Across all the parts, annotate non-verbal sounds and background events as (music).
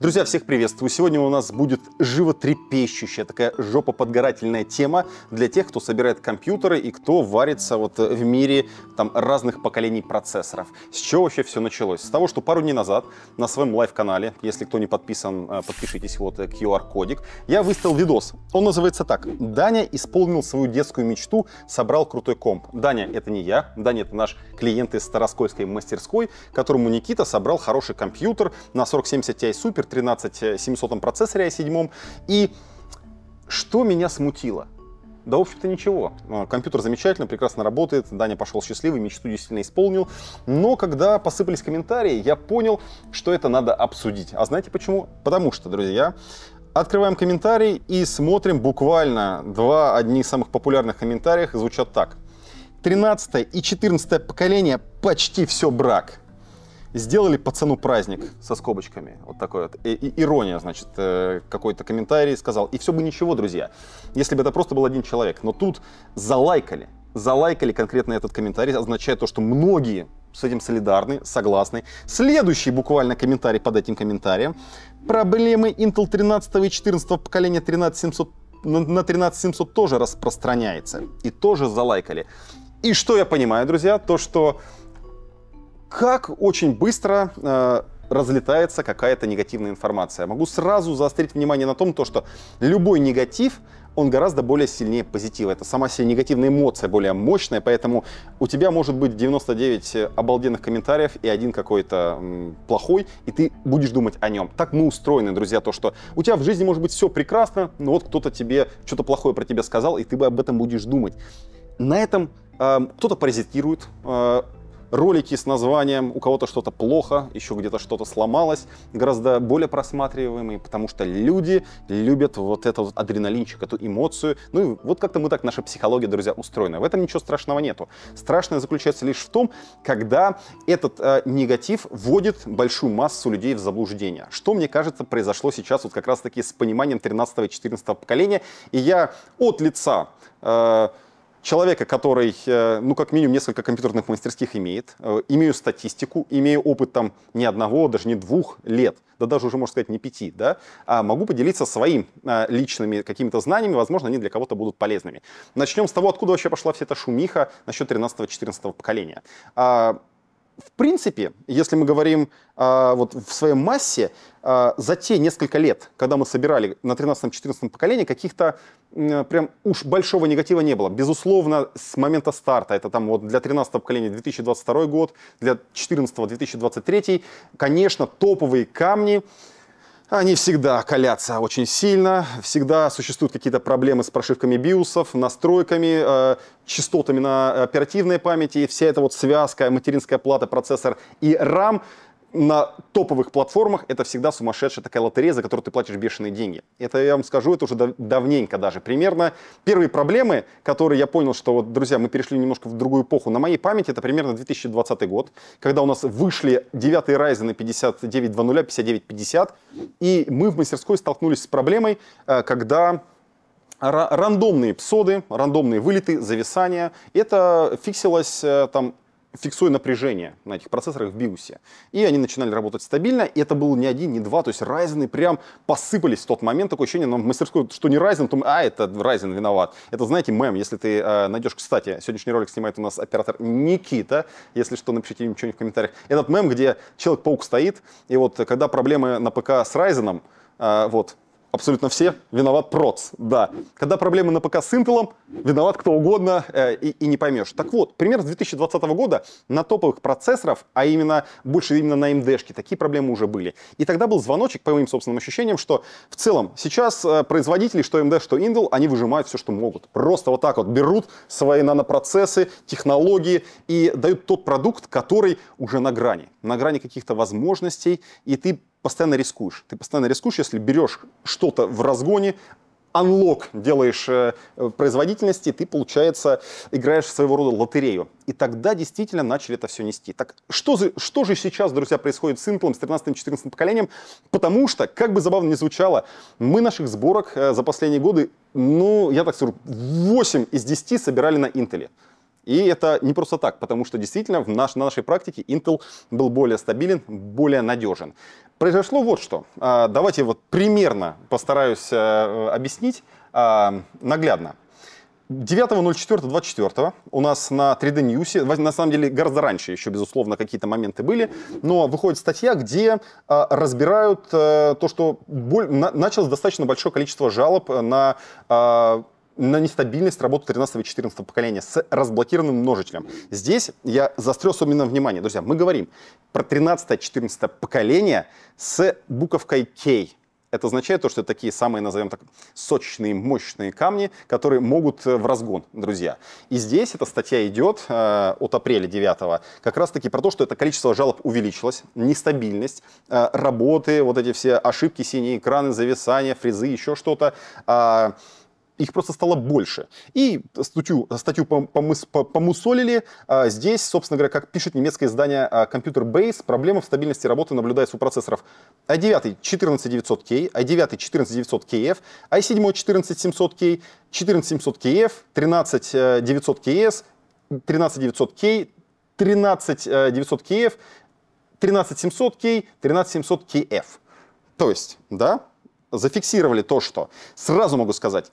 Друзья, всех приветствую! Сегодня у нас будет животрепещущая, такая жопоподгорательная тема для тех, кто собирает компьютеры и кто варится вот в мире там разных поколений процессоров. С чего вообще все началось? С того, что пару дней назад на своем лайв-канале, если кто не подписан, э, подпишитесь, вот QR-кодик, э, я выставил видос. Он называется так. «Даня исполнил свою детскую мечту, собрал крутой комп». Даня — это не я, Даня — это наш клиент из Староскольской мастерской, которому Никита собрал хороший компьютер на 4070 Ti Super 13-700 процессоре i7. И что меня смутило? Да, в общем-то, ничего. А, компьютер замечательно, прекрасно работает. Даня пошел счастливый, мечту действительно исполнил. Но когда посыпались комментарии, я понял, что это надо обсудить. А знаете почему? Потому что, друзья, открываем комментарий и смотрим буквально два одни самых популярных комментариев звучат так. 13 и 14 поколение почти все брак сделали пацану праздник со скобочками. Вот такой вот. И, и ирония, значит, э, какой-то комментарий сказал. И все бы ничего, друзья, если бы это просто был один человек. Но тут залайкали. Залайкали конкретно этот комментарий, означает то, что многие с этим солидарны, согласны. Следующий буквально комментарий под этим комментарием. Проблемы Intel 13 и 14 поколения 13700 на 13700 тоже распространяется. И тоже залайкали. И что я понимаю, друзья, то что как очень быстро э, разлетается какая-то негативная информация. Могу сразу заострить внимание на том, то, что любой негатив он гораздо более сильнее позитива. Это сама себе негативная эмоция более мощная, поэтому у тебя может быть 99 обалденных комментариев и один какой-то плохой, и ты будешь думать о нем. Так мы устроены, друзья, то, что у тебя в жизни может быть все прекрасно, но вот кто-то тебе что-то плохое про тебя сказал, и ты бы об этом будешь думать. На этом э, кто-то паразитирует, э, ролики с названием «У кого-то что-то плохо», «Еще где-то что-то сломалось» гораздо более просматриваемые, потому что люди любят вот этот вот адреналинчик, эту эмоцию. Ну и вот как-то мы так, наша психология, друзья, устроена. В этом ничего страшного нету. Страшное заключается лишь в том, когда этот э, негатив вводит большую массу людей в заблуждение. Что, мне кажется, произошло сейчас вот как раз-таки с пониманием 13 и 14 поколения. И я от лица... Э, человека, который, э, ну, как минимум, несколько компьютерных мастерских имеет, э, имею статистику, имею опыт там не одного, даже не двух лет, да даже уже, можно сказать, не пяти, да, а могу поделиться своим э, личными какими-то знаниями, возможно, они для кого-то будут полезными. Начнем с того, откуда вообще пошла вся эта шумиха насчет 13-14 поколения. А, в принципе, если мы говорим э, вот в своей массе, э, за те несколько лет, когда мы собирали на 13-14 поколении, каких-то э, прям уж большого негатива не было. Безусловно, с момента старта, это там вот для 13 поколения 2022 год, для 14 2023, конечно, топовые камни, они всегда колятся очень сильно, всегда существуют какие-то проблемы с прошивками биосов, настройками, э, частотами на оперативной памяти, и вся эта вот связка, материнская плата, процессор и RAM – на топовых платформах это всегда сумасшедшая такая лотерея, за которую ты платишь бешеные деньги. Это я вам скажу, это уже давненько даже. Примерно первые проблемы, которые я понял, что вот, друзья, мы перешли немножко в другую эпоху. На моей памяти это примерно 2020 год, когда у нас вышли 9 Ryzen 5900, 5950, и мы в мастерской столкнулись с проблемой, э, когда рандомные псоды, рандомные вылеты, зависания, это фиксилось э, там фиксуя напряжение на этих процессорах в биосе. И они начинали работать стабильно, и это был не один, не два, то есть Ryzen прям посыпались в тот момент, такое ощущение, нам мастерскую, что не Ryzen, то а, это Ryzen виноват. Это, знаете, мем, если ты э, найдешь, кстати, сегодняшний ролик снимает у нас оператор Никита, если что, напишите им что-нибудь в комментариях. Этот мем, где Человек-паук стоит, и вот э, когда проблемы на ПК с Ryzen, э, вот, абсолютно все, виноват проц, да. Когда проблемы на ПК с Intel, виноват кто угодно э, и, и не поймешь. Так вот, пример с 2020 года на топовых процессоров, а именно больше именно на AMD-шке, такие проблемы уже были. И тогда был звоночек, по моим собственным ощущениям, что в целом сейчас э, производители, что AMD, что Intel, они выжимают все, что могут. Просто вот так вот берут свои нанопроцессы, технологии и дают тот продукт, который уже на грани, на грани каких-то возможностей, и ты постоянно рискуешь. Ты постоянно рискуешь, если берешь что-то в разгоне, анлок делаешь э, э, производительности, ты, получается, играешь в своего рода лотерею. И тогда действительно начали это все нести. Так что, за, что же сейчас, друзья, происходит с Intel, с 13-14 поколением? Потому что, как бы забавно ни звучало, мы наших сборок э, за последние годы, ну, я так скажу, 8 из 10 собирали на Intel. И это не просто так, потому что действительно в наш, на нашей практике Intel был более стабилен, более надежен. Произошло вот что. А, давайте вот примерно постараюсь э, объяснить а, наглядно. 9.04.24 у нас на 3D News, на самом деле гораздо раньше еще, безусловно, какие-то моменты были, но выходит статья, где а, разбирают а, то, что боль, на, началось достаточно большое количество жалоб на а, на нестабильность работы 13 и 14 поколения с разблокированным множителем. Здесь я заострю особенно внимание. Друзья, мы говорим про 13-14 поколение с буковкой K. Это означает то, что это такие самые, назовем так, сочные, мощные камни, которые могут э, в разгон, друзья. И здесь эта статья идет э, от апреля 9 как раз-таки про то, что это количество жалоб увеличилось, нестабильность, э, работы, вот эти все ошибки, синие экраны, зависания, фрезы, еще что-то. Э, их просто стало больше. И статью, статью помусолили. А, здесь, собственно говоря, как пишет немецкое издание а, Computer Base, проблема в стабильности работы наблюдается у процессоров i9 14900K, i9 14900KF, i7 14700K, 14700KF, 13900KS, 13900K, 13900KF, 13700K, 13700KF. То есть, да, зафиксировали то, что сразу могу сказать,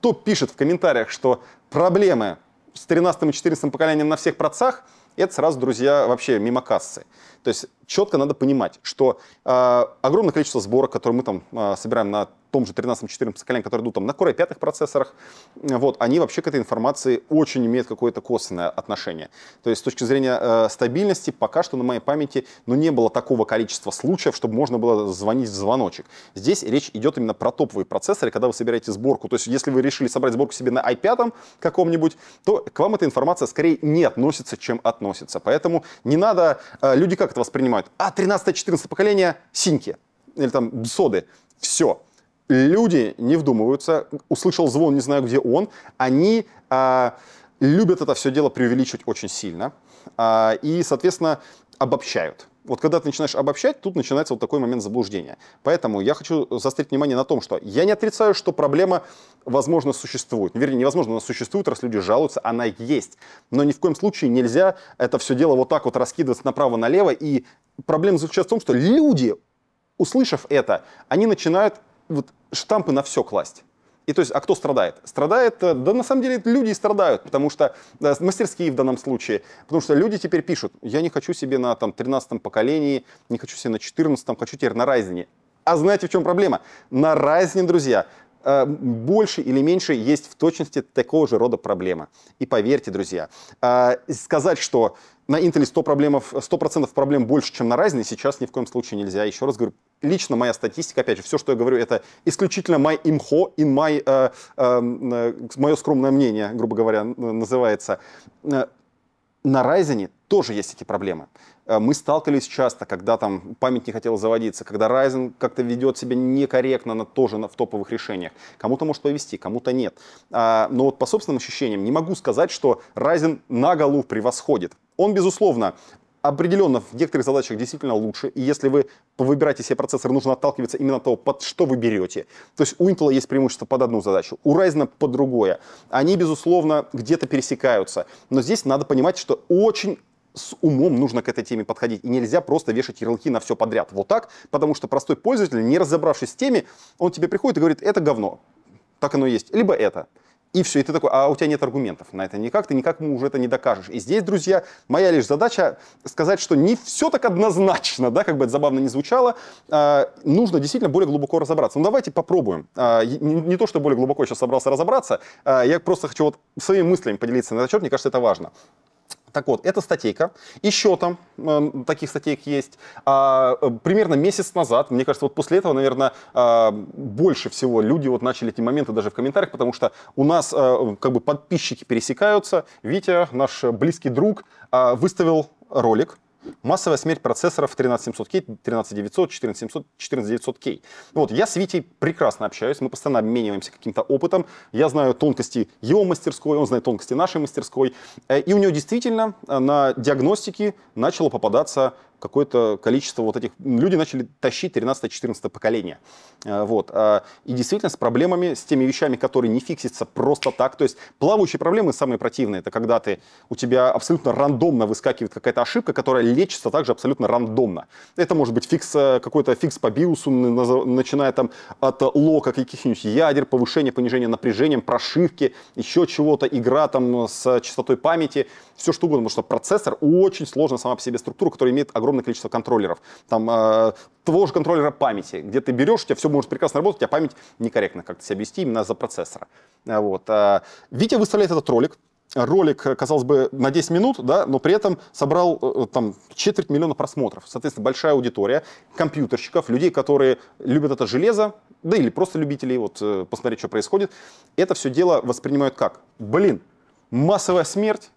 кто пишет в комментариях, что проблемы с 13 и 14 поколением на всех процессах, это сразу, друзья, вообще мимо кассы. То есть четко надо понимать, что э, огромное количество сборок, которые мы там э, собираем на том же 13-14 колене, которые идут там на Core i5 процессорах, вот, они вообще к этой информации очень имеют какое-то косвенное отношение. То есть с точки зрения э, стабильности пока что на моей памяти ну, не было такого количества случаев, чтобы можно было звонить в звоночек. Здесь речь идет именно про топовые процессоры, когда вы собираете сборку. То есть если вы решили собрать сборку себе на i5 каком-нибудь, то к вам эта информация скорее не относится, чем относится. Поэтому не надо... Э, люди как это воспринимают? понимают, а 13-14 поколение синьки или там соды, Все. Люди не вдумываются, услышал звон, не знаю, где он. Они э, любят это все дело преувеличивать очень сильно э, и, соответственно, обобщают. Вот когда ты начинаешь обобщать, тут начинается вот такой момент заблуждения. Поэтому я хочу заострить внимание на том, что я не отрицаю, что проблема, возможно, существует. Вернее, невозможно, она существует, раз люди жалуются, она есть. Но ни в коем случае нельзя это все дело вот так вот раскидывать направо-налево и проблема заключается в том, что люди, услышав это, они начинают вот штампы на все класть. И то есть, а кто страдает? Страдает, э, да на самом деле люди и страдают, потому что да, э, мастерские в данном случае, потому что люди теперь пишут, я не хочу себе на там 13 поколении, не хочу себе на 14 хочу теперь на Райзене. А знаете, в чем проблема? На Райзене, друзья, э, больше или меньше есть в точности такого же рода проблема. И поверьте, друзья, сказать, что на Intel 100%, проблем, 100 проблем больше, чем на Ryzen, сейчас ни в коем случае нельзя. Еще раз говорю, лично моя статистика, опять же, все, что я говорю, это исключительно my имхо и my, э, э, мое скромное мнение, грубо говоря, называется. Э, на Ryzen тоже есть эти проблемы. Э, мы сталкивались часто, когда там память не хотела заводиться, когда Ryzen как-то ведет себя некорректно на, тоже на, в топовых решениях. Кому-то может повести, кому-то нет. А, но вот по собственным ощущениям не могу сказать, что Ryzen на голову превосходит он, безусловно, определенно в некоторых задачах действительно лучше. И если вы выбираете себе процессор, нужно отталкиваться именно от того, под что вы берете. То есть у Intel есть преимущество под одну задачу, у Ryzen под другое. Они, безусловно, где-то пересекаются. Но здесь надо понимать, что очень с умом нужно к этой теме подходить. И нельзя просто вешать ярлыки на все подряд. Вот так, потому что простой пользователь, не разобравшись с теми, он тебе приходит и говорит, это говно. Так оно и есть. Либо это. И все, и ты такой, а у тебя нет аргументов на это никак, ты никак ему уже это не докажешь. И здесь, друзья, моя лишь задача сказать, что не все так однозначно, да, как бы это забавно не звучало, э, нужно действительно более глубоко разобраться. Ну давайте попробуем. Э, не, не то, что более глубоко я сейчас собрался разобраться, э, я просто хочу вот своими мыслями поделиться на этот счет, мне кажется, это важно. Так вот, эта статейка, еще там э, таких статейк есть. А, э, примерно месяц назад, мне кажется, вот после этого, наверное, а, больше всего люди вот начали эти моменты даже в комментариях, потому что у нас а, как бы подписчики пересекаются. Витя, наш близкий друг, а, выставил ролик Массовая смерть процессоров 13700K, 13900, 14700, 14900K. Вот, я с Витей прекрасно общаюсь, мы постоянно обмениваемся каким-то опытом. Я знаю тонкости его мастерской, он знает тонкости нашей мастерской. Э, и у него действительно э, на диагностике начало попадаться какое-то количество вот этих... Ну, люди начали тащить 13-14 поколение. Э, вот. А, и действительно с проблемами, с теми вещами, которые не фиксятся просто так. То есть плавающие проблемы самые противные. Это когда ты, у тебя абсолютно рандомно выскакивает какая-то ошибка, которая лечится также абсолютно рандомно. Это может быть фикс, э, какой-то фикс по биосу, начиная там от лока каких-нибудь ядер, повышение, понижение напряжением, прошивки, еще чего-то, игра там с частотой памяти, все что угодно. Потому что процессор очень сложная сама по себе структура, которая имеет огромное огромное количество контроллеров. Там э, того же контроллера памяти, где ты берешь, у тебя все может прекрасно работать, а память некорректно как-то себя вести именно за процессора. Э, вот. Э. Витя выставляет этот ролик, ролик, э, казалось бы, на 10 минут, да, но при этом собрал там четверть миллиона просмотров. Соответственно, большая аудитория компьютерщиков, людей, которые любят это железо, да или просто любителей вот посмотреть, что происходит. Это все дело воспринимают как? Блин, массовая смерть,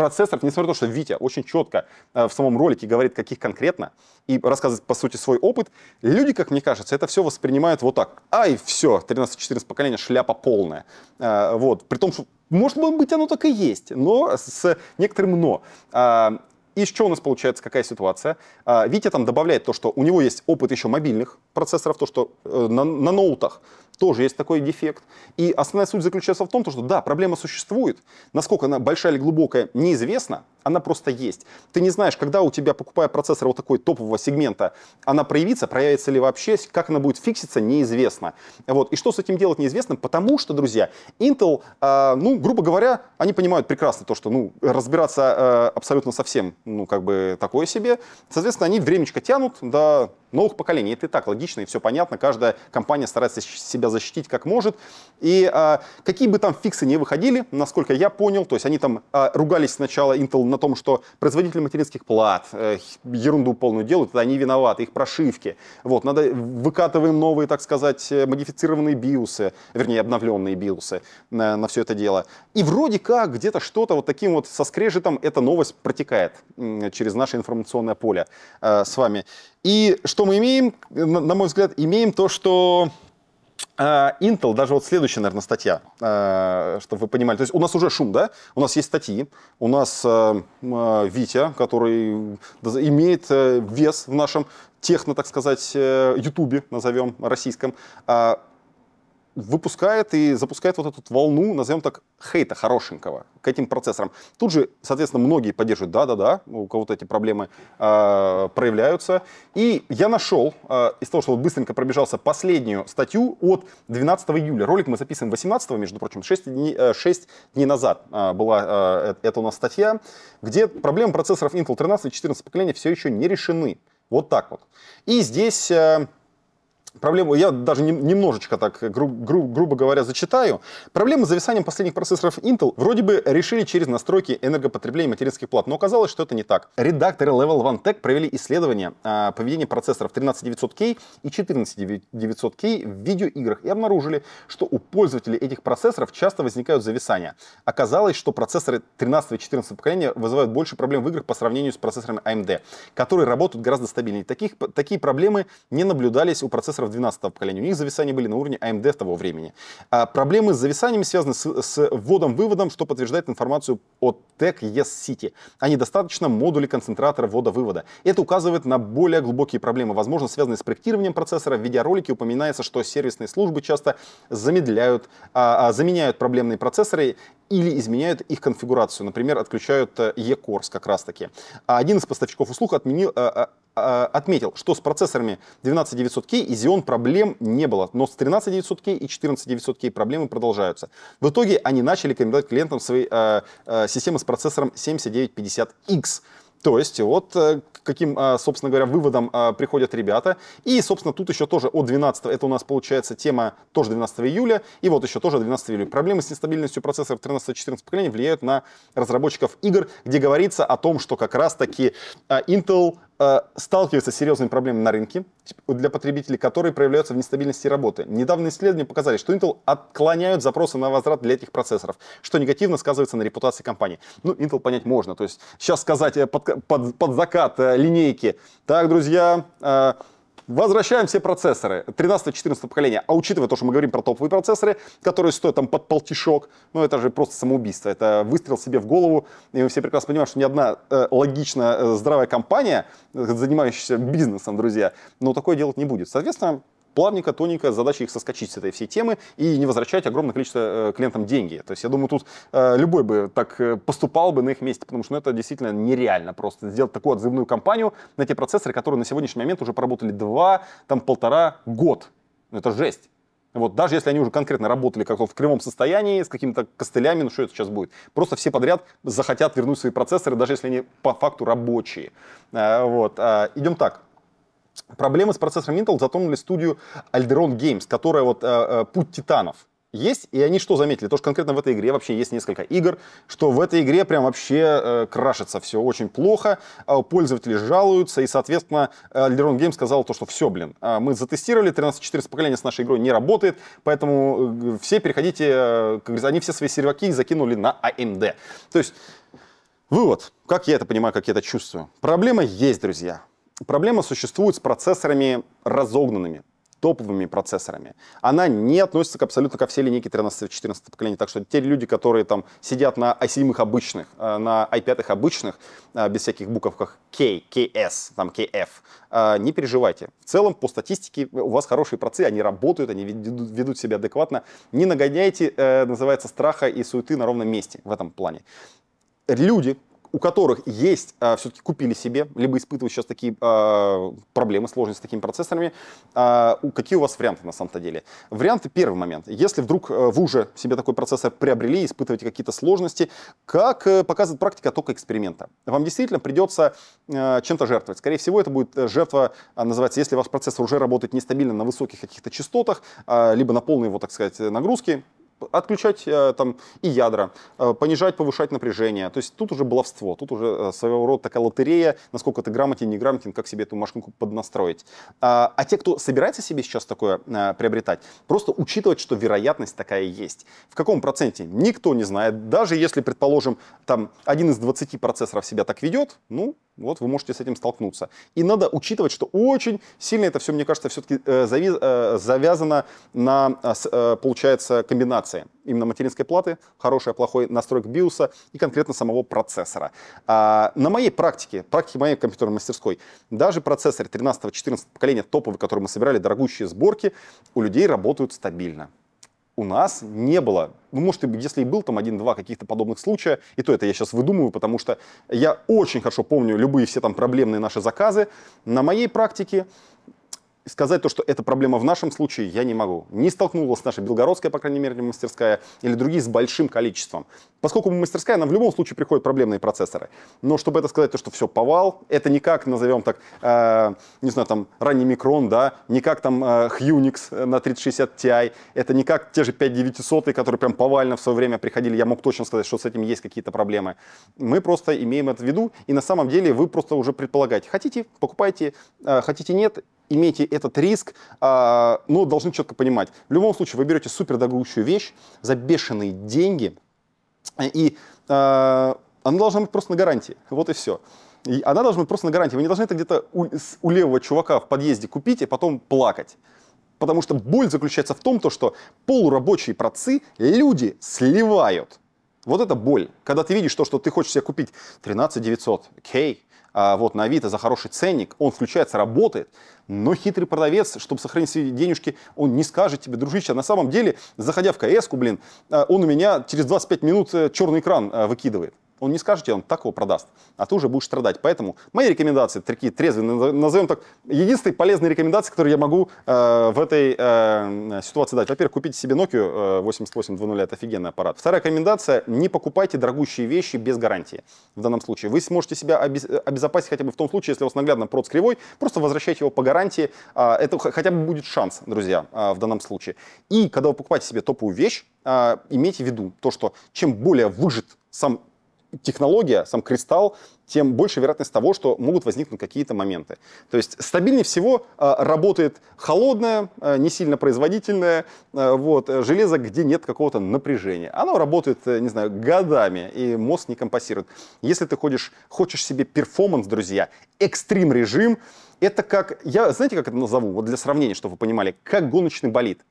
процессоров, несмотря на то, что Витя очень четко э, в самом ролике говорит, каких конкретно, и рассказывает, по сути, свой опыт, люди, как мне кажется, это все воспринимают вот так. Ай, все, 13-14 поколения, шляпа полная. Э, вот. При том, что может быть, оно так и есть, но с некоторым но. А, и что у нас получается, какая ситуация? А, Витя там добавляет то, что у него есть опыт еще мобильных процессоров, то, что э, на, на ноутах тоже есть такой дефект. И основная суть заключается в том, что да, проблема существует. Насколько она большая или глубокая, неизвестно она просто есть. Ты не знаешь, когда у тебя, покупая процессор вот такой топового сегмента, она проявится, проявится ли вообще, как она будет фикситься, неизвестно. Вот. И что с этим делать, неизвестно, потому что, друзья, Intel, э, ну, грубо говоря, они понимают прекрасно то, что, ну, разбираться э, абсолютно совсем, ну, как бы такое себе. Соответственно, они времечко тянут до новых поколений. Это и так логично, и все понятно. Каждая компания старается себя защитить как может. И э, какие бы там фиксы не выходили, насколько я понял, то есть они там э, ругались сначала Intel на на том, что производители материнских плат э, ерунду полную делают, это они виноваты, их прошивки. Вот, надо выкатываем новые, так сказать, э, модифицированные биусы, вернее, обновленные биусы на, на все это дело. И вроде как где-то что-то вот таким вот со скрежетом эта новость протекает через наше информационное поле э, с вами. И что мы имеем? На, на мой взгляд, имеем то, что а, Intel, даже вот следующая, наверное, статья, а, чтобы вы понимали. То есть у нас уже шум, да? У нас есть статьи, у нас а, Витя, который имеет э, вес в нашем техно, так сказать, э, Ютубе, назовем, российском выпускает и запускает вот эту волну, назовем так, хейта хорошенького к этим процессорам. Тут же, соответственно, многие поддерживают, да-да-да, у кого-то эти проблемы э, проявляются. И я нашел, э, из того, что вот быстренько пробежался, последнюю статью от 12 июля. Ролик мы записываем 18, между прочим, 6 дней, э, 6 дней назад э, была э, эта у нас статья, где проблемы процессоров Intel 13 и 14 поколения все еще не решены. Вот так вот. И здесь... Э, Проблему, я даже не, немножечко так, э, гру, гру, грубо говоря, зачитаю. Проблемы с зависанием последних процессоров Intel вроде бы решили через настройки энергопотребления материнских плат, но оказалось, что это не так. Редакторы Level One Tech провели исследование э, поведения процессоров 13900K и 14900K в видеоиграх и обнаружили, что у пользователей этих процессоров часто возникают зависания. Оказалось, что процессоры 13 и 14 поколения вызывают больше проблем в играх по сравнению с процессорами AMD, которые работают гораздо стабильнее. Таких, такие проблемы не наблюдались у процессоров процессоров 12-го поколения, у них зависания были на уровне AMD того времени. А проблемы с зависаниями связаны с, с вводом-выводом, что подтверждает информацию от TEC ES City. Они а достаточно модули концентратора ввода-вывода. Это указывает на более глубокие проблемы, возможно, связанные с проектированием процессора. В видеоролике упоминается, что сервисные службы часто замедляют, а, а, заменяют проблемные процессоры или изменяют их конфигурацию. Например, отключают э, E-Cores как раз-таки. А один из поставщиков услуг отменил, а, а, а, отметил, что с процессорами 12900K и Xeon проблем не было, но с 13900K и 14900K проблемы продолжаются. В итоге они начали рекомендовать клиентам свои э, э, системы с процессором 7950X. То есть вот э, к каким, собственно говоря, выводам приходят ребята. И, собственно, тут еще тоже от 12, это у нас получается тема тоже 12 июля, и вот еще тоже 12 июля. Проблемы с нестабильностью процессоров 13-14 поколения влияют на разработчиков игр, где говорится о том, что как раз-таки Intel Э, сталкивается с серьезными проблемами на рынке типа, для потребителей, которые проявляются в нестабильности работы. Недавние исследования показали, что Intel отклоняют запросы на возврат для этих процессоров, что негативно сказывается на репутации компании. Ну, Intel понять можно. То есть сейчас сказать э, под, под, под закат э, линейки, так, друзья, Возвращаем все процессоры 13-14 поколения. А учитывая то, что мы говорим про топовые процессоры, которые стоят там под полтишок, ну это же просто самоубийство. Это выстрел себе в голову. И мы все прекрасно понимаем, что ни одна э, логично э, здравая компания, занимающаяся бизнесом, друзья, но ну, такое делать не будет. Соответственно, плавненько, тоненько, задача их соскочить с этой всей темы и не возвращать огромное количество э, клиентам деньги. То есть я думаю, тут э, любой бы так э, поступал бы на их месте, потому что ну, это действительно нереально просто сделать такую отзывную кампанию на те процессоры, которые на сегодняшний момент уже проработали два, там полтора год. Ну, это жесть. Вот, даже если они уже конкретно работали как-то в кривом состоянии, с какими-то костылями, ну что это сейчас будет? Просто все подряд захотят вернуть свои процессоры, даже если они по факту рабочие. А, вот, а, идем так. Проблемы с процессором Intel затонули студию Alderon Games, которая вот э, э, «Путь титанов» есть, и они что заметили? То, что конкретно в этой игре вообще есть несколько игр, что в этой игре прям вообще э, крашится все очень плохо, э, пользователи жалуются, и, соответственно, Alderon Games сказал то, что все, блин, э, мы затестировали, 13-14 поколения с нашей игрой не работает, поэтому э, все переходите, э, как говорится, они все свои серваки закинули на AMD. А то есть, вывод, как я это понимаю, как я это чувствую. Проблема есть, друзья проблема существует с процессорами разогнанными, топовыми процессорами. Она не относится к абсолютно ко всей линейке 13-14 поколений. Так что те люди, которые там сидят на i7 обычных, э, на i5 обычных, э, без всяких буковках K, KS, там KF, э, не переживайте. В целом, по статистике, у вас хорошие процессы, они работают, они ведут себя адекватно. Не нагоняйте, называется, страха и суеты на ровном месте в этом плане люди, у которых есть, а, все-таки купили себе, либо испытывают сейчас такие а, проблемы, сложности с такими процессорами, а, какие у вас варианты на самом-то деле? Варианты первый момент. Если вдруг э, вы уже себе такой процессор приобрели, испытываете какие-то сложности, как э, показывает практика только эксперимента, вам действительно придется э, чем-то жертвовать. Скорее всего, это будет жертва, а, называется, если ваш процессор уже работает нестабильно на высоких каких-то частотах, а, либо на полной его, так сказать, нагрузке отключать э, там и ядра, э, понижать, повышать напряжение. То есть тут уже баловство, тут уже э, своего рода такая лотерея, насколько ты грамотен, не грамотен, как себе эту машинку поднастроить. А, а те, кто собирается себе сейчас такое приобретать, просто учитывать, что вероятность такая есть. В каком проценте? Никто не знает. Даже если, предположим, там один из 20 процессоров себя так ведет, ну, вот вы можете с этим столкнуться. И надо учитывать, что очень сильно это все, мне кажется, все-таки э, э, завязано на, э, получается, комбинации именно материнской платы, хорошая, плохой настройка биоса и конкретно самого процессора. А, на моей практике, практике моей компьютерной мастерской, даже процессоры 13-14 поколения топовые, которые мы собирали, дорогущие сборки, у людей работают стабильно у нас не было. Ну, может, если и был там один-два каких-то подобных случая, и то это я сейчас выдумываю, потому что я очень хорошо помню любые все там проблемные наши заказы. На моей практике сказать то, что эта проблема в нашем случае, я не могу. Не столкнулась наша белгородская, по крайней мере, мастерская или другие с большим количеством. Поскольку мы мастерская, нам в любом случае приходят проблемные процессоры. Но чтобы это сказать, то, что все повал, это не как, назовем так, э, не знаю, там, ранний микрон, да, не как там э, Unix э, на 3060 Ti, это не как те же 5900, которые прям повально в свое время приходили. Я мог точно сказать, что с этим есть какие-то проблемы. Мы просто имеем это в виду, и на самом деле вы просто уже предполагаете. Хотите, покупайте, э, хотите, нет, имейте этот риск, э, но должны четко понимать. В любом случае, вы берете супердорогущую вещь за бешеные деньги, и э, она должна быть просто на гарантии. Вот и все. И она должна быть просто на гарантии. Вы не должны это где-то у, у левого чувака в подъезде купить и потом плакать. Потому что боль заключается в том, то, что полурабочие процы люди сливают. Вот это боль. Когда ты видишь то, что ты хочешь себе купить 13 900, окей, а, вот, на Авито за хороший ценник, он включается, работает, но хитрый продавец, чтобы сохранить свои денежки, он не скажет тебе, дружище, а на самом деле, заходя в кс блин, а, он у меня через 25 минут э, черный экран выкидывает. Он не скажет тебе, он так его продаст, а ты уже будешь страдать. Поэтому мои рекомендации такие трезвые, назовем так, единственные полезные рекомендации, которые я могу э, в этой э, э ситуации дать. Во-первых, купите себе Nokia 8820, э, это офигенный аппарат. Вторая рекомендация, не покупайте дорогущие вещи без гарантии. В данном случае вы сможете себя обезопасить хотя бы в том случае, если у вас наглядно прод с кривой, просто возвращайте его по гарантии. А, это хотя бы будет шанс, друзья, а, в данном случае. И когда вы покупаете себе топовую вещь, а, имейте в виду то, что чем более выжит сам технология, сам кристалл, тем больше вероятность того, что могут возникнуть какие-то моменты. То есть стабильнее всего а, работает холодное, а, не сильно производительное а, вот, железо, где нет какого-то напряжения. Оно работает, э, не знаю, годами, и мозг не компасирует. Если ты ходишь, хочешь себе перформанс, друзья, экстрим режим, это как, я, знаете, как это назову, вот для сравнения, чтобы вы понимали, как гоночный болид –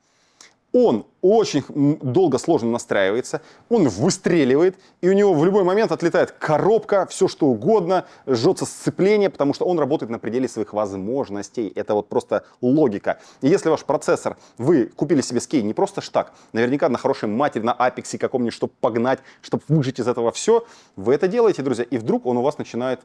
он очень долго сложно настраивается, он выстреливает, и у него в любой момент отлетает коробка, все что угодно, жжется сцепление, потому что он работает на пределе своих возможностей. Это вот просто логика. И если ваш процессор, вы купили себе скей не просто штак, наверняка на хорошей матери, на апексе каком-нибудь, чтобы погнать, чтобы выжить из этого все, вы это делаете, друзья, и вдруг он у вас начинает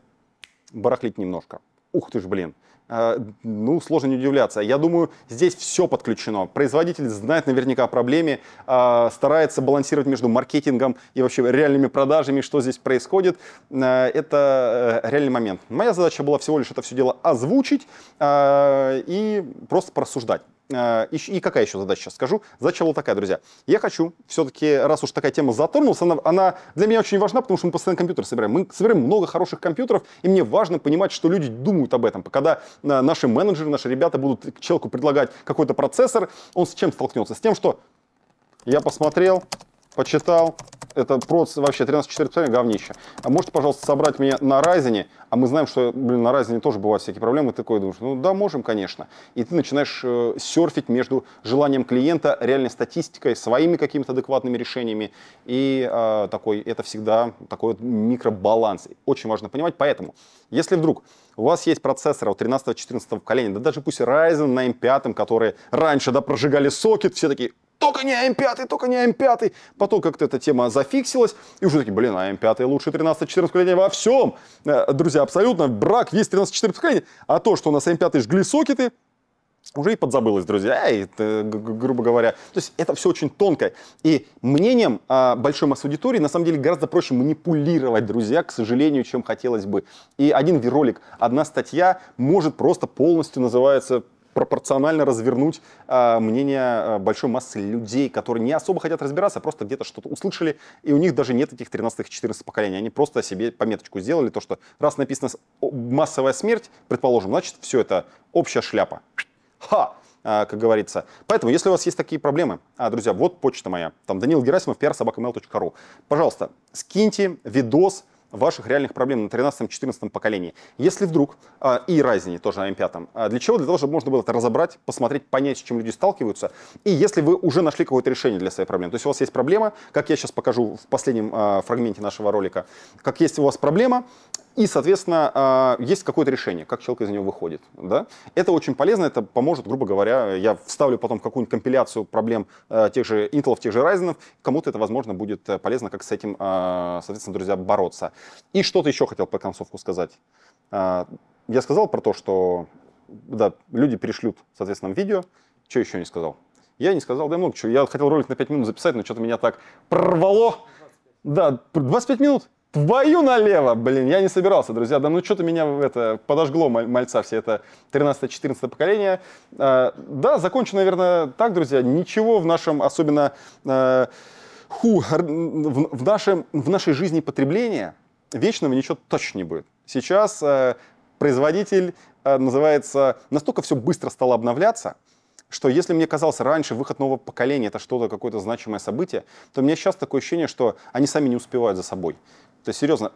барахлить немножко. Ух ты ж, блин. Э, ну, сложно не удивляться. Я думаю, здесь все подключено. Производитель знает наверняка о проблеме, э, старается балансировать между маркетингом и вообще реальными продажами, что здесь происходит. Э, это реальный момент. Моя задача была всего лишь это все дело озвучить и просто порассуждать. Э, и какая еще задача сейчас скажу? Задача была такая, друзья. Я хочу все-таки, раз уж такая тема затронулась, она, она для меня очень важна, потому что мы постоянно компьютеры собираем. Мы собираем много хороших компьютеров, и мне важно понимать, что люди думают об этом. Когда э, наши менеджеры, наши ребята будут человеку предлагать какой-то процессор, он с чем столкнется? С тем, что я посмотрел, почитал, это проц вообще 13-4 говнище. А можете, пожалуйста, собрать меня на Райзене? А мы знаем, что, блин, на Райзене тоже бывают всякие проблемы. Ты такой думаешь, ну да, можем, конечно. И ты начинаешь э, серфить между желанием клиента, реальной статистикой, своими какими-то адекватными решениями. И э, такой, это всегда такой вот микробаланс. Очень важно понимать. Поэтому, если вдруг у вас есть процессоры от 13-14 поколения, да даже пусть Ryzen на M5, которые раньше, да, прожигали сокет, все такие, только не М5, только не М5. Потом как-то эта тема зафиксилась, и уже такие, блин, а М5 лучше 13-14 поколения во всем. Э, друзья, абсолютно, брак есть 13-14 поколения. А то, что у нас М5 жгли сокеты, уже и подзабылось, друзья, и, э, грубо говоря. То есть это все очень тонко. И мнением а, большой массы аудитории на самом деле гораздо проще манипулировать, друзья, к сожалению, чем хотелось бы. И один ролик, одна статья может просто полностью называется пропорционально развернуть э, мнение э, большой массы людей, которые не особо хотят разбираться, а просто где-то что-то услышали, и у них даже нет этих 13-14 поколений. Они просто себе пометочку сделали, то, что раз написано массовая смерть, предположим, значит, все это общая шляпа. Ха! Э, как говорится. Поэтому, если у вас есть такие проблемы, а, друзья, вот почта моя, там Данил Герасимов, prsobakamail.ru. Пожалуйста, скиньте видос, ваших реальных проблем на 13-14 поколении. Если вдруг, а, и Ryzen тоже на M5, а, для чего? Для того, чтобы можно было это разобрать, посмотреть, понять, с чем люди сталкиваются. И если вы уже нашли какое-то решение для своей проблемы, то есть у вас есть проблема, как я сейчас покажу в последнем а, фрагменте нашего ролика, как есть у вас проблема, и, соответственно, а, есть какое-то решение, как человек из него выходит. Да? Это очень полезно, это поможет, грубо говоря, я вставлю потом какую-нибудь компиляцию проблем а, тех же Intel, тех же Ryzen, кому-то это, возможно, будет э, полезно, как с этим, а, соответственно, друзья, бороться. И что-то еще хотел по концовку сказать. Я сказал про то, что да, люди перешлют, соответственно, видео. Что еще не сказал? Я не сказал, да много чего. Я хотел ролик на 5 минут записать, но что-то меня так прорвало. 25. Да, 25 минут? Твою налево, блин, я не собирался, друзья. Да ну что-то меня это подожгло мальца все это 13-14 поколение. А, да, закончу, наверное, так, друзья. Ничего в нашем, особенно а, ху, в, в, нашем, в нашей жизни потребления вечного ничего точно не будет. Сейчас а, производитель, а, называется, настолько все быстро стало обновляться, что если мне казалось раньше выход нового поколения это что-то, какое-то значимое событие, то у меня сейчас такое ощущение, что они сами не успевают за собой. То есть, серьезно,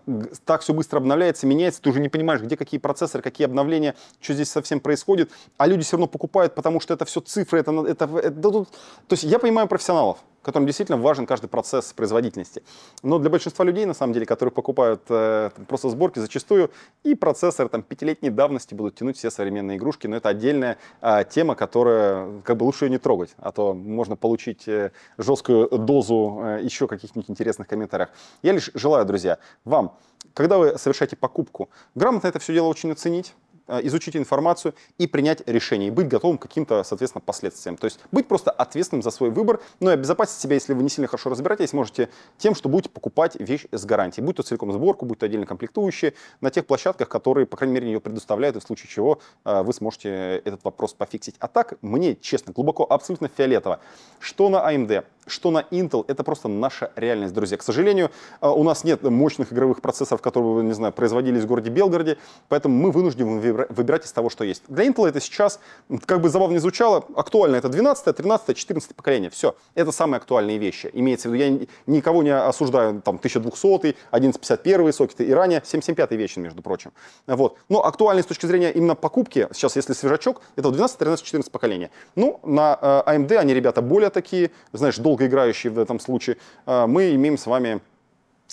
так все быстро обновляется, меняется, ты уже не понимаешь, где какие процессоры, какие обновления, что здесь совсем происходит, а люди все равно покупают, потому что это все цифры, это... это, это, это то есть я понимаю профессионалов, которым действительно важен каждый процесс производительности. Но для большинства людей, на самом деле, которые покупают э, просто сборки зачастую, и процессоры там, пятилетней давности будут тянуть все современные игрушки, но это отдельная э, тема, которая как бы лучше ее не трогать, а то можно получить э, жесткую дозу э, еще каких-нибудь интересных комментариев. Я лишь желаю, друзья, вам, когда вы совершаете покупку, грамотно это все дело очень оценить, Э, изучить информацию и принять решение, и быть готовым к каким-то, соответственно, последствиям. То есть быть просто ответственным за свой выбор, но и обезопасить себя, если вы не сильно хорошо разбираетесь, можете тем, что будете покупать вещь с гарантией. Будь то целиком сборку, будь то отдельно комплектующие, на тех площадках, которые, по крайней мере, ее предоставляют, и в случае чего э, вы сможете этот вопрос пофиксить. А так, мне, честно, глубоко абсолютно фиолетово, что на AMD, а что на Intel, это просто наша реальность, друзья. К сожалению, э, у нас нет мощных игровых процессоров, которые, не знаю, производились в городе Белгороде, поэтому мы вынуждены выбирать из того, что есть. Для Intel это сейчас, как бы забавно не звучало, актуально это 12, 13, 14 поколение. Все, это самые актуальные вещи. Имеется в виду, я никого не осуждаю, там, 1200, 1151 сокеты и ранее, 775 вещи, между прочим. Вот. Но актуальный с точки зрения именно покупки, сейчас, если свежачок, это 12, 13, 14 поколение. Ну, на AMD э, а они, ребята, более такие, знаешь, долго играющие в этом случае, э, мы имеем с вами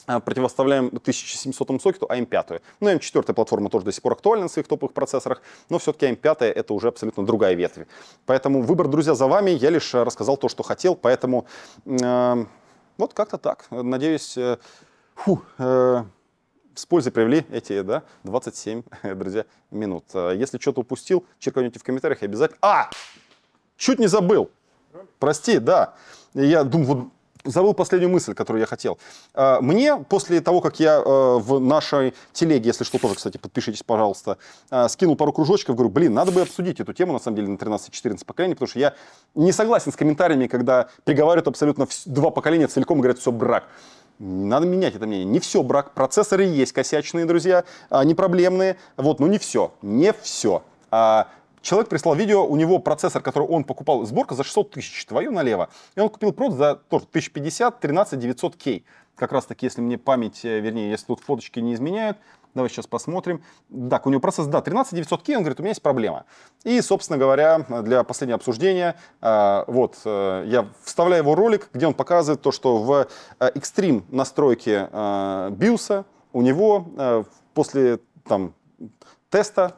э, противоставляем 1700 сокету AM5. Ну, AM4 платформа тоже до сих пор актуальна в своих топовых процессорах, но все-таки AM5 а это уже абсолютно другая ветвь. Поэтому выбор, друзья, за вами. Я лишь э, рассказал то, что хотел, поэтому э, вот как-то так. Надеюсь, э, фу, э, с пользой привели эти да, 27, (laughs) друзья, минут. Если что-то упустил, черканите в комментариях и обязательно... А! Чуть не забыл! Прости, да я думаю, вот забыл последнюю мысль, которую я хотел. А, мне, после того, как я э, в нашей телеге, если что, тоже, кстати, подпишитесь, пожалуйста, а, скинул пару кружочков, говорю, блин, надо бы обсудить эту тему, на самом деле, на 13-14 поколений, потому что я не согласен с комментариями, когда приговаривают абсолютно два поколения целиком и говорят, все, брак. Надо менять это мнение. Не все брак. Процессоры есть косячные, друзья, они а, проблемные. Вот, но не все. Не все. Человек прислал видео, у него процессор, который он покупал, сборка за 600 тысяч, твою налево. И он купил прод за тоже 1050, 13 900 кей. Как раз таки, если мне память, э, вернее, если тут фоточки не изменяют, Давай сейчас посмотрим. Так, у него процесс, да, 13900 кей, он говорит, у меня есть проблема. И, собственно говоря, для последнего обсуждения, э, вот, э, я вставляю его ролик, где он показывает то, что в экстрим настройке биуса у него после там, теста,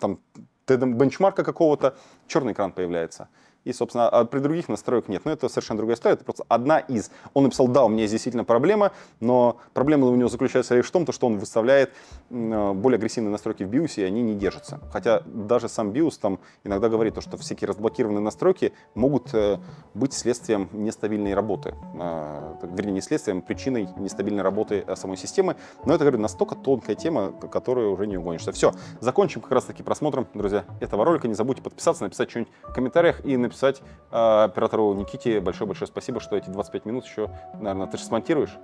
там, ты бенчмарка какого-то, черный экран появляется. И, собственно, а при других настроек нет. Но это совершенно другая история. Это просто одна из. Он написал, да, у меня здесь действительно проблема, но проблема у него заключается лишь в том, что он выставляет э, более агрессивные настройки в BIOS, и они не держатся. Хотя даже сам BIOS там иногда говорит, что всякие разблокированные настройки могут э, быть следствием нестабильной работы. Э, вернее, не следствием, а причиной нестабильной работы самой системы. Но это, говорю, настолько тонкая тема, которую уже не угонишься. Все, закончим как раз-таки просмотром, друзья, этого ролика. Не забудьте подписаться, написать что-нибудь в комментариях и написать написать э, оператору Никите большое-большое спасибо, что эти 25 минут еще, наверное, ты же смонтируешь?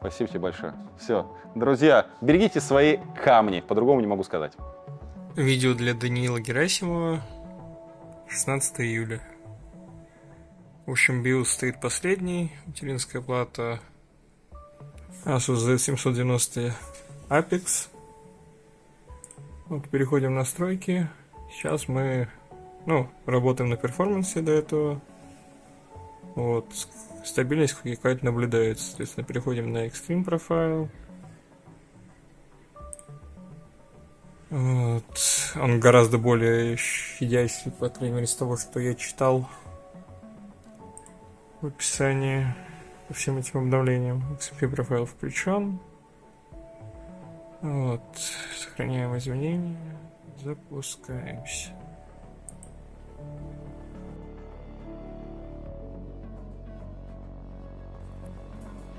Спасибо тебе большое. Все. Друзья, берегите свои камни. По-другому не могу сказать. Видео для Даниила Герасимова. 16 июля. В общем, BIOS стоит последний. Материнская плата Asus Z790 Apex. Вот переходим в настройки. Сейчас мы ну, работаем на перформансе до этого. Вот. Стабильность какая-то наблюдается. Соответственно, переходим на Extreme Profile. Вот. Он гораздо более щадящий, по крайней мере, с того, что я читал в описании по всем этим обновлениям. XMP профайл включен. Вот. Сохраняем изменения. Запускаемся.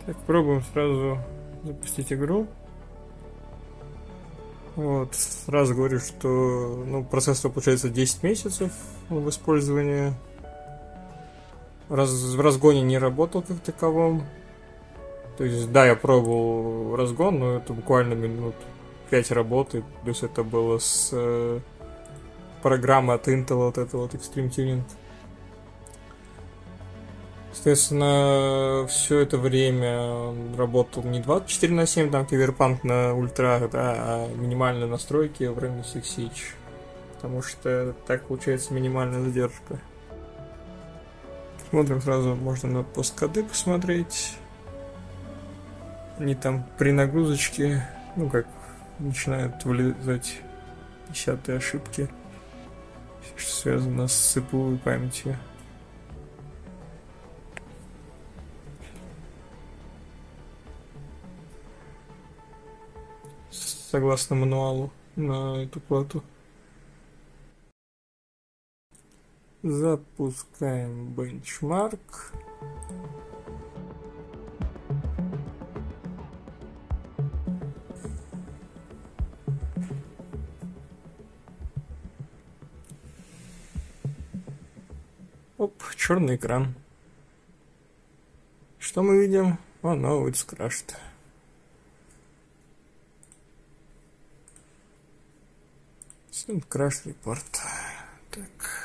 Так, пробуем сразу запустить игру. Вот, сразу говорю, что ну, процессор получается 10 месяцев в использовании. Раз, в разгоне не работал как таковом. То есть, да, я пробовал разгон, но это буквально минут 5 работы. Плюс это было с э, программы от Intel, вот это вот Extreme Tuning. Соответственно, все это время работал не 24 на 7, там, киберпанк на ультра, да, а минимальные настройки в районе Six Siege. Потому что так получается минимальная задержка. Смотрим сразу, можно на посткоды посмотреть. Они там при нагрузочке, ну как, начинают вылезать десятые ошибки. Все, что связано с CPU памятью. согласно мануалу на эту плату. Запускаем бенчмарк. Оп, черный экран. Что мы видим? О, oh, no, Краш репорт. Так.